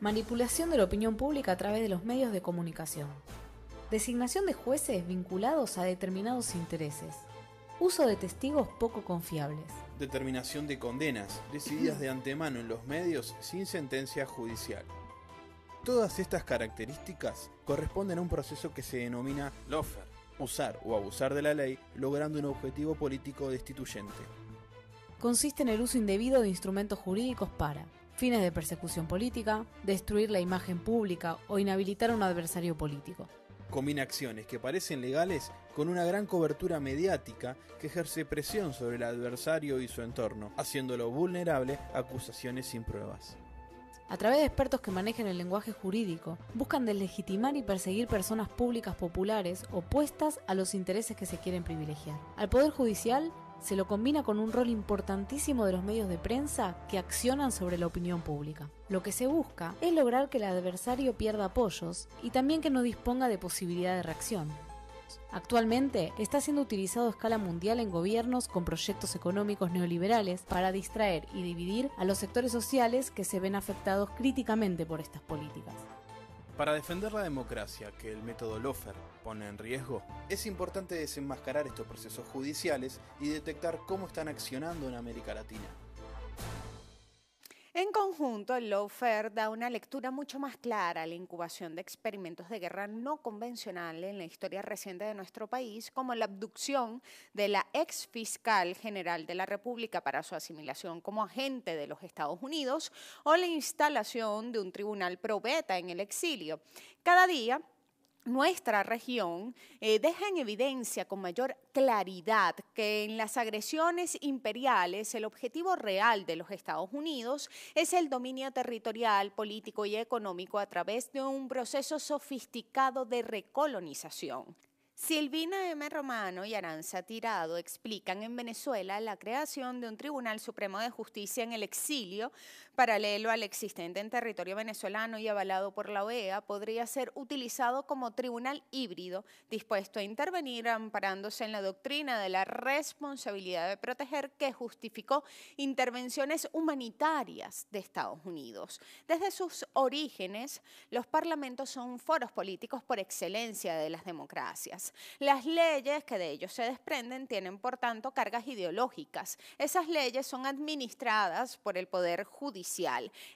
manipulación de la opinión pública a través de los medios de comunicación, designación de jueces vinculados a determinados intereses, uso de testigos poco confiables, determinación de condenas decididas de antemano en los medios sin sentencia judicial. Todas estas características corresponden a un proceso que se denomina lofer, usar o abusar de la ley logrando un objetivo político destituyente. Consiste en el uso indebido de instrumentos jurídicos para fines de persecución política, destruir la imagen pública o inhabilitar a un adversario político. Combina acciones que parecen legales con una gran cobertura mediática que ejerce presión sobre el adversario y su entorno, haciéndolo vulnerable a acusaciones sin pruebas. A través de expertos que manejan el lenguaje jurídico, buscan deslegitimar y perseguir personas públicas populares opuestas a los intereses que se quieren privilegiar. Al Poder Judicial se lo combina con un rol importantísimo de los medios de prensa que accionan sobre la opinión pública. Lo que se busca es lograr que el adversario pierda apoyos y también que no disponga de posibilidad de reacción. Actualmente está siendo utilizado a escala mundial en gobiernos con proyectos económicos neoliberales para distraer y dividir a los sectores sociales que se ven afectados críticamente por estas políticas. Para defender la democracia que el método Lofer pone en riesgo, es importante desenmascarar estos procesos judiciales y detectar cómo están accionando en América Latina. En conjunto, el Lawfare da una lectura mucho más clara a la incubación de experimentos de guerra no convencional en la historia reciente de nuestro país, como la abducción de la ex fiscal general de la República para su asimilación como agente de los Estados Unidos o la instalación de un tribunal probeta en el exilio. Cada día, nuestra región eh, deja en evidencia con mayor claridad que en las agresiones imperiales el objetivo real de los Estados Unidos es el dominio territorial, político y económico a través de un proceso sofisticado de recolonización. Silvina M. Romano y Aranza Tirado explican en Venezuela la creación de un Tribunal Supremo de Justicia en el exilio paralelo al existente en territorio venezolano y avalado por la OEA, podría ser utilizado como tribunal híbrido, dispuesto a intervenir amparándose en la doctrina de la responsabilidad de proteger que justificó intervenciones humanitarias de Estados Unidos. Desde sus orígenes, los parlamentos son foros políticos por excelencia de las democracias. Las leyes que de ellos se desprenden tienen, por tanto, cargas ideológicas. Esas leyes son administradas por el Poder Judicial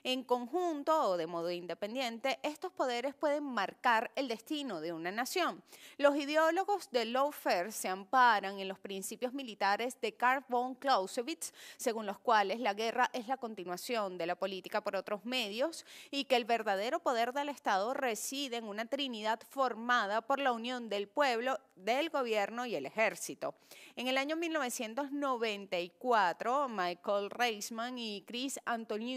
en conjunto o de modo independiente, estos poderes pueden marcar el destino de una nación. Los ideólogos de lawfare se amparan en los principios militares de Karl von Clausewitz, según los cuales la guerra es la continuación de la política por otros medios y que el verdadero poder del Estado reside en una trinidad formada por la unión del pueblo, del gobierno y el ejército. En el año 1994, Michael Reisman y Chris Anthony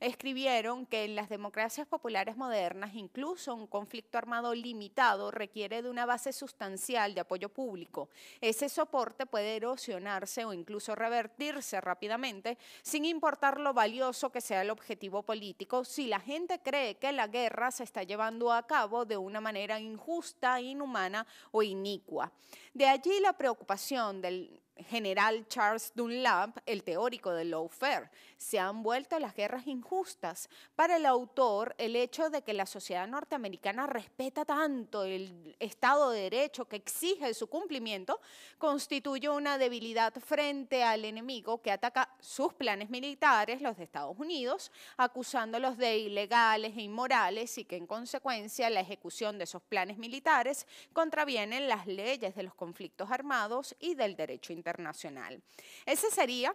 escribieron que en las democracias populares modernas, incluso un conflicto armado limitado requiere de una base sustancial de apoyo público. Ese soporte puede erosionarse o incluso revertirse rápidamente, sin importar lo valioso que sea el objetivo político, si la gente cree que la guerra se está llevando a cabo de una manera injusta, inhumana o inicua. De allí la preocupación del general Charles Dunlap, el teórico del lawfare. Se han vuelto las guerras injustas. Para el autor, el hecho de que la sociedad norteamericana respeta tanto el Estado de Derecho que exige su cumplimiento, constituye una debilidad frente al enemigo que ataca sus planes militares, los de Estados Unidos, acusándolos de ilegales e inmorales y que en consecuencia la ejecución de esos planes militares contravienen las leyes de los conflictos armados y del derecho internacional internacional. Ese sería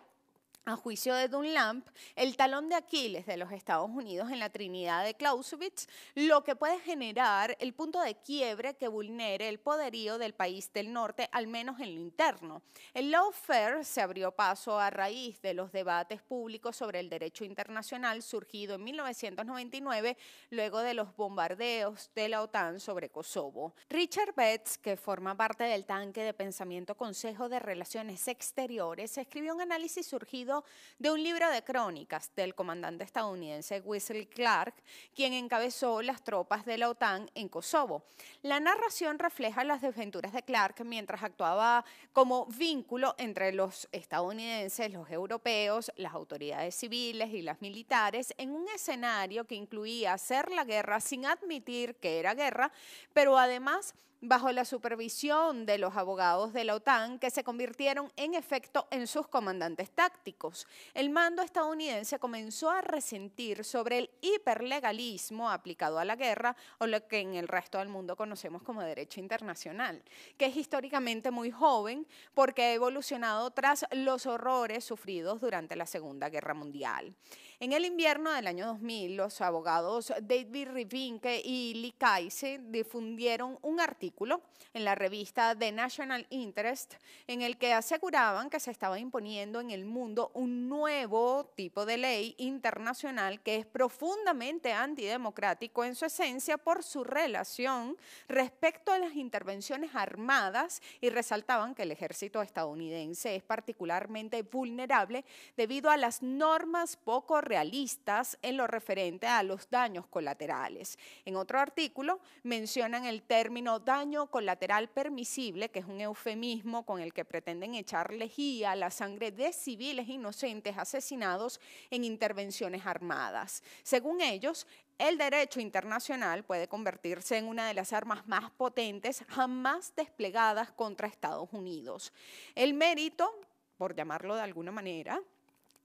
a juicio de Dunlap, el talón de Aquiles de los Estados Unidos en la Trinidad de Clausewitz, lo que puede generar el punto de quiebre que vulnere el poderío del país del norte, al menos en lo interno. El lawfare se abrió paso a raíz de los debates públicos sobre el derecho internacional surgido en 1999 luego de los bombardeos de la OTAN sobre Kosovo. Richard Betts, que forma parte del tanque de pensamiento Consejo de Relaciones Exteriores, escribió un análisis surgido de un libro de crónicas del comandante estadounidense Whistle Clark, quien encabezó las tropas de la OTAN en Kosovo. La narración refleja las desventuras de Clark mientras actuaba como vínculo entre los estadounidenses, los europeos, las autoridades civiles y las militares en un escenario que incluía hacer la guerra sin admitir que era guerra, pero además bajo la supervisión de los abogados de la OTAN que se convirtieron en efecto en sus comandantes tácticos. El mando estadounidense comenzó a resentir sobre el hiperlegalismo aplicado a la guerra o lo que en el resto del mundo conocemos como derecho internacional, que es históricamente muy joven porque ha evolucionado tras los horrores sufridos durante la Segunda Guerra Mundial. En el invierno del año 2000, los abogados David Rivinke y Lee Kaise difundieron un artículo en la revista The National Interest en el que aseguraban que se estaba imponiendo en el mundo un nuevo tipo de ley internacional que es profundamente antidemocrático en su esencia por su relación respecto a las intervenciones armadas y resaltaban que el ejército estadounidense es particularmente vulnerable debido a las normas poco realistas en lo referente a los daños colaterales. En otro artículo mencionan el término daño colateral permisible, que es un eufemismo con el que pretenden echar lejía a la sangre de civiles inocentes asesinados en intervenciones armadas. Según ellos, el derecho internacional puede convertirse en una de las armas más potentes jamás desplegadas contra Estados Unidos. El mérito, por llamarlo de alguna manera,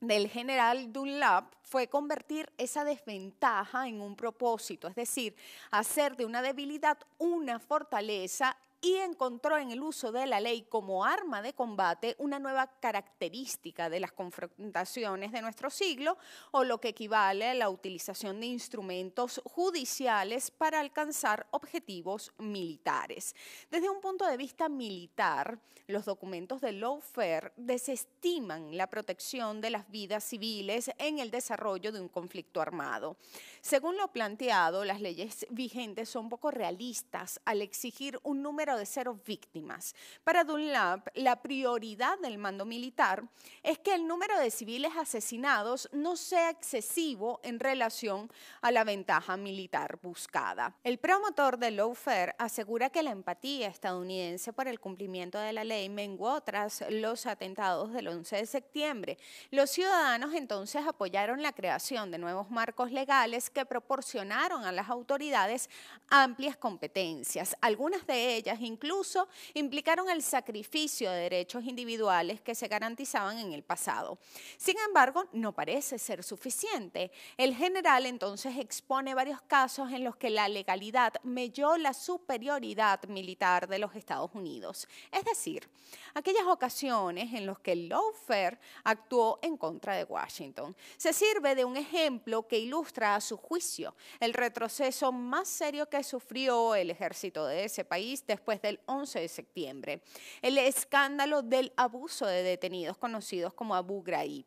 del general Dunlap fue convertir esa desventaja en un propósito, es decir, hacer de una debilidad una fortaleza y encontró en el uso de la ley como arma de combate una nueva característica de las confrontaciones de nuestro siglo o lo que equivale a la utilización de instrumentos judiciales para alcanzar objetivos militares. Desde un punto de vista militar, los documentos de Lawfare desestiman la protección de las vidas civiles en el desarrollo de un conflicto armado. Según lo planteado, las leyes vigentes son poco realistas al exigir un número de cero víctimas. Para Dunlap, la prioridad del mando militar es que el número de civiles asesinados no sea excesivo en relación a la ventaja militar buscada. El promotor de Lawfare asegura que la empatía estadounidense por el cumplimiento de la ley menguó tras los atentados del 11 de septiembre. Los ciudadanos entonces apoyaron la creación de nuevos marcos legales que proporcionaron a las autoridades amplias competencias, algunas de ellas incluso implicaron el sacrificio de derechos individuales que se garantizaban en el pasado. Sin embargo, no parece ser suficiente. El general entonces expone varios casos en los que la legalidad melló la superioridad militar de los Estados Unidos, es decir, aquellas ocasiones en las que el lawfare actuó en contra de Washington. Se sirve de un ejemplo que ilustra a su juicio el retroceso más serio que sufrió el ejército de ese país después después del 11 de septiembre. El escándalo del abuso de detenidos conocidos como Abu Ghraib.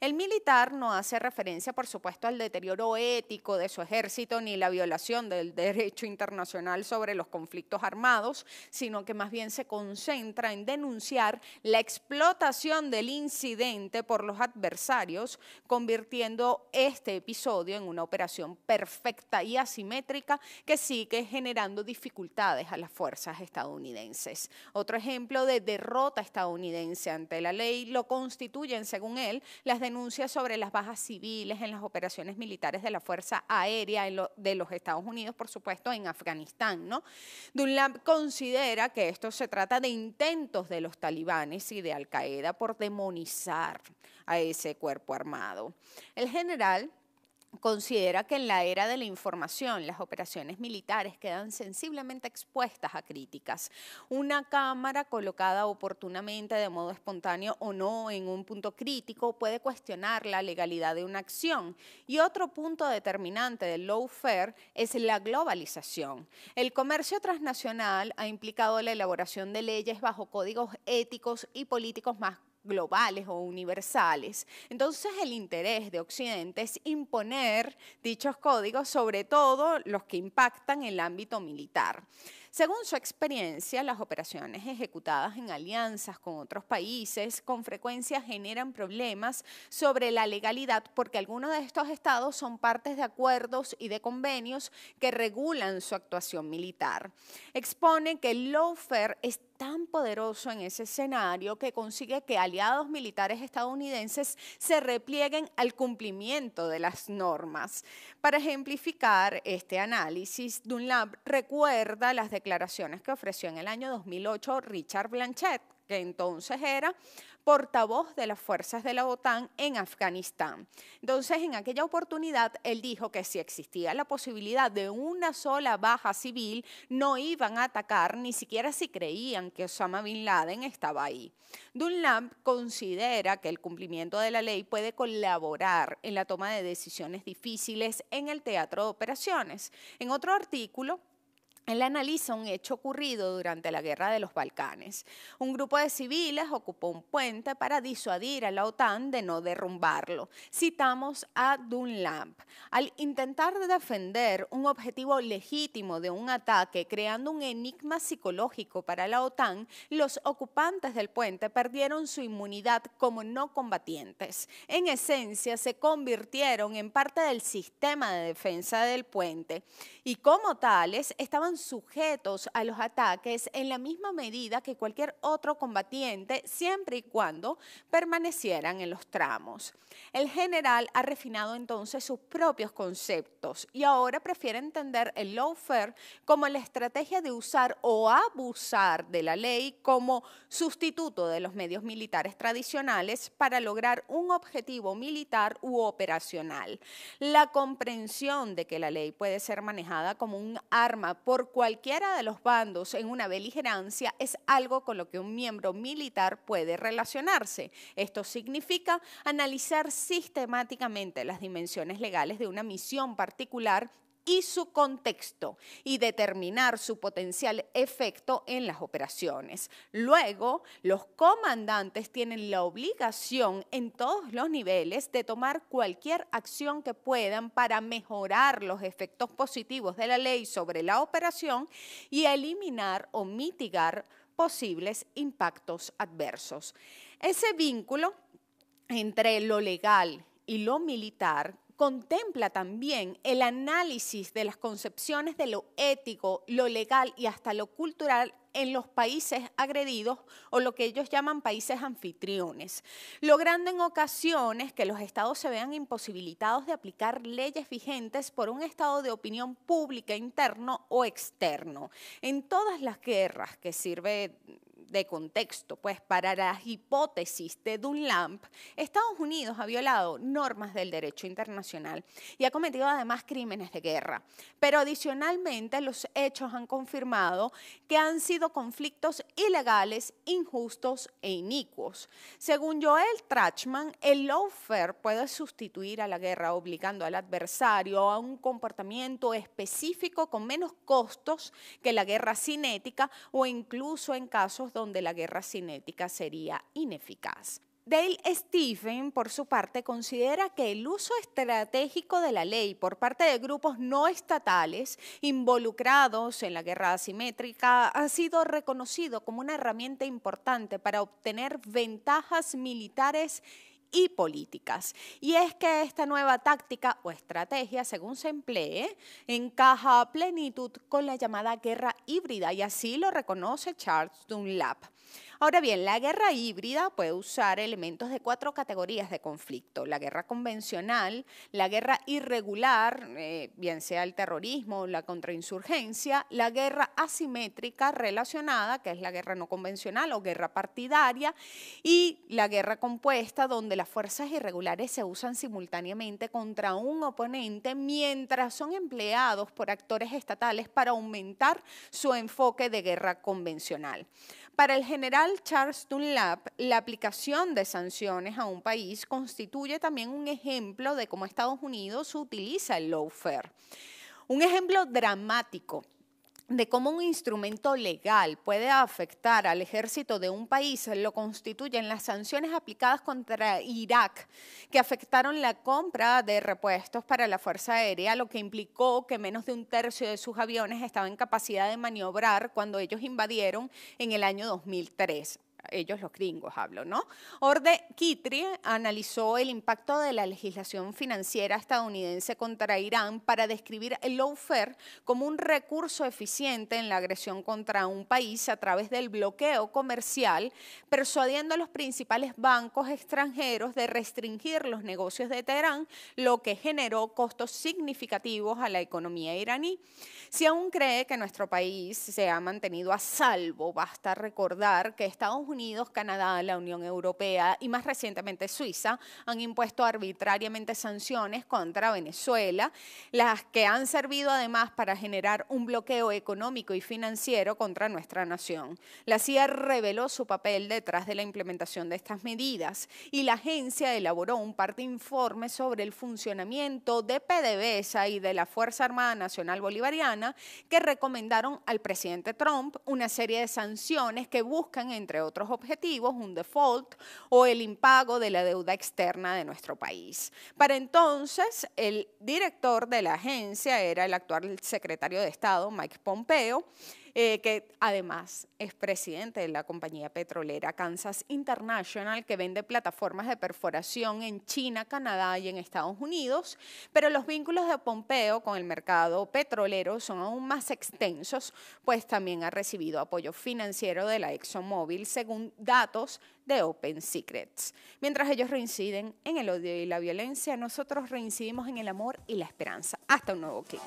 El militar no hace referencia, por supuesto, al deterioro ético de su ejército ni la violación del derecho internacional sobre los conflictos armados, sino que más bien se concentra en denunciar la explotación del incidente por los adversarios, convirtiendo este episodio en una operación perfecta y asimétrica que sigue generando dificultades a las fuerzas estadounidenses. Otro ejemplo de derrota estadounidense ante la ley lo constituyen, según él, las denuncias sobre las bajas civiles en las operaciones militares de la Fuerza Aérea de los Estados Unidos, por supuesto, en Afganistán. ¿no? Dunlap considera que esto se trata de intentos de los talibanes y de Al Qaeda por demonizar a ese cuerpo armado. El general considera que en la era de la información las operaciones militares quedan sensiblemente expuestas a críticas. Una cámara colocada oportunamente de modo espontáneo o no en un punto crítico puede cuestionar la legalidad de una acción. Y otro punto determinante del lawfare es la globalización. El comercio transnacional ha implicado la elaboración de leyes bajo códigos éticos y políticos más globales o universales. Entonces el interés de Occidente es imponer dichos códigos, sobre todo los que impactan el ámbito militar. Según su experiencia, las operaciones ejecutadas en alianzas con otros países con frecuencia generan problemas sobre la legalidad porque algunos de estos estados son partes de acuerdos y de convenios que regulan su actuación militar. Expone que el lawfare es tan poderoso en ese escenario que consigue que aliados militares estadounidenses se replieguen al cumplimiento de las normas. Para ejemplificar este análisis, Dunlap recuerda las declaraciones declaraciones que ofreció en el año 2008 Richard Blanchet, que entonces era portavoz de las fuerzas de la OTAN en Afganistán. Entonces, en aquella oportunidad, él dijo que si existía la posibilidad de una sola baja civil, no iban a atacar, ni siquiera si creían que Osama Bin Laden estaba ahí. Dunlap considera que el cumplimiento de la ley puede colaborar en la toma de decisiones difíciles en el teatro de operaciones. En otro artículo, él analiza un hecho ocurrido durante la Guerra de los Balcanes. Un grupo de civiles ocupó un puente para disuadir a la OTAN de no derrumbarlo. Citamos a Dunlap. Al intentar defender un objetivo legítimo de un ataque, creando un enigma psicológico para la OTAN, los ocupantes del puente perdieron su inmunidad como no combatientes. En esencia, se convirtieron en parte del sistema de defensa del puente y como tales estaban sujetos a los ataques en la misma medida que cualquier otro combatiente, siempre y cuando permanecieran en los tramos. El general ha refinado entonces sus propios conceptos y ahora prefiere entender el lawfare como la estrategia de usar o abusar de la ley como sustituto de los medios militares tradicionales para lograr un objetivo militar u operacional. La comprensión de que la ley puede ser manejada como un arma por cualquiera de los bandos en una beligerancia es algo con lo que un miembro militar puede relacionarse. Esto significa analizar sistemáticamente las dimensiones legales de una misión particular y su contexto y determinar su potencial efecto en las operaciones. Luego, los comandantes tienen la obligación en todos los niveles de tomar cualquier acción que puedan para mejorar los efectos positivos de la ley sobre la operación y eliminar o mitigar posibles impactos adversos. Ese vínculo entre lo legal y lo militar contempla también el análisis de las concepciones de lo ético, lo legal y hasta lo cultural en los países agredidos o lo que ellos llaman países anfitriones, logrando en ocasiones que los estados se vean imposibilitados de aplicar leyes vigentes por un estado de opinión pública interno o externo. En todas las guerras que sirve de contexto, pues para las hipótesis de Dunlap, Estados Unidos ha violado normas del derecho internacional y ha cometido además crímenes de guerra. Pero adicionalmente los hechos han confirmado que han sido conflictos ilegales, injustos e inicuos. Según Joel Trachman, el lawfare puede sustituir a la guerra obligando al adversario a un comportamiento específico con menos costos que la guerra cinética o incluso en casos donde donde la guerra cinética sería ineficaz. Dale Stephen, por su parte, considera que el uso estratégico de la ley por parte de grupos no estatales involucrados en la guerra asimétrica ha sido reconocido como una herramienta importante para obtener ventajas militares y políticas. Y es que esta nueva táctica o estrategia, según se emplee, encaja a plenitud con la llamada guerra híbrida y así lo reconoce Charles Dunlap. Ahora bien, la guerra híbrida puede usar elementos de cuatro categorías de conflicto. La guerra convencional, la guerra irregular, eh, bien sea el terrorismo, la contrainsurgencia, la guerra asimétrica relacionada, que es la guerra no convencional o guerra partidaria, y la guerra compuesta, donde las fuerzas irregulares se usan simultáneamente contra un oponente mientras son empleados por actores estatales para aumentar su enfoque de guerra convencional. Para el general Charles Dunlap, la aplicación de sanciones a un país constituye también un ejemplo de cómo Estados Unidos utiliza el lawfare. Un ejemplo dramático de cómo un instrumento legal puede afectar al ejército de un país lo constituyen las sanciones aplicadas contra Irak, que afectaron la compra de repuestos para la Fuerza Aérea, lo que implicó que menos de un tercio de sus aviones estaban en capacidad de maniobrar cuando ellos invadieron en el año 2003 ellos los gringos hablo, ¿no? Orde Kitri analizó el impacto de la legislación financiera estadounidense contra Irán para describir el lawfare como un recurso eficiente en la agresión contra un país a través del bloqueo comercial, persuadiendo a los principales bancos extranjeros de restringir los negocios de Teherán, lo que generó costos significativos a la economía iraní. Si aún cree que nuestro país se ha mantenido a salvo, basta recordar que Estados Unidos, Canadá, la Unión Europea y más recientemente Suiza han impuesto arbitrariamente sanciones contra Venezuela, las que han servido además para generar un bloqueo económico y financiero contra nuestra nación. La CIA reveló su papel detrás de la implementación de estas medidas y la agencia elaboró un par de informes sobre el funcionamiento de PDVSA y de la Fuerza Armada Nacional Bolivariana que recomendaron al presidente Trump una serie de sanciones que buscan, entre otros, objetivos, un default o el impago de la deuda externa de nuestro país. Para entonces, el director de la agencia era el actual secretario de Estado, Mike Pompeo, eh, que además es presidente de la compañía petrolera Kansas International, que vende plataformas de perforación en China, Canadá y en Estados Unidos, pero los vínculos de Pompeo con el mercado petrolero son aún más extensos, pues también ha recibido apoyo financiero de la ExxonMobil, según datos de Open Secrets. Mientras ellos reinciden en el odio y la violencia, nosotros reincidimos en el amor y la esperanza. Hasta un nuevo clip.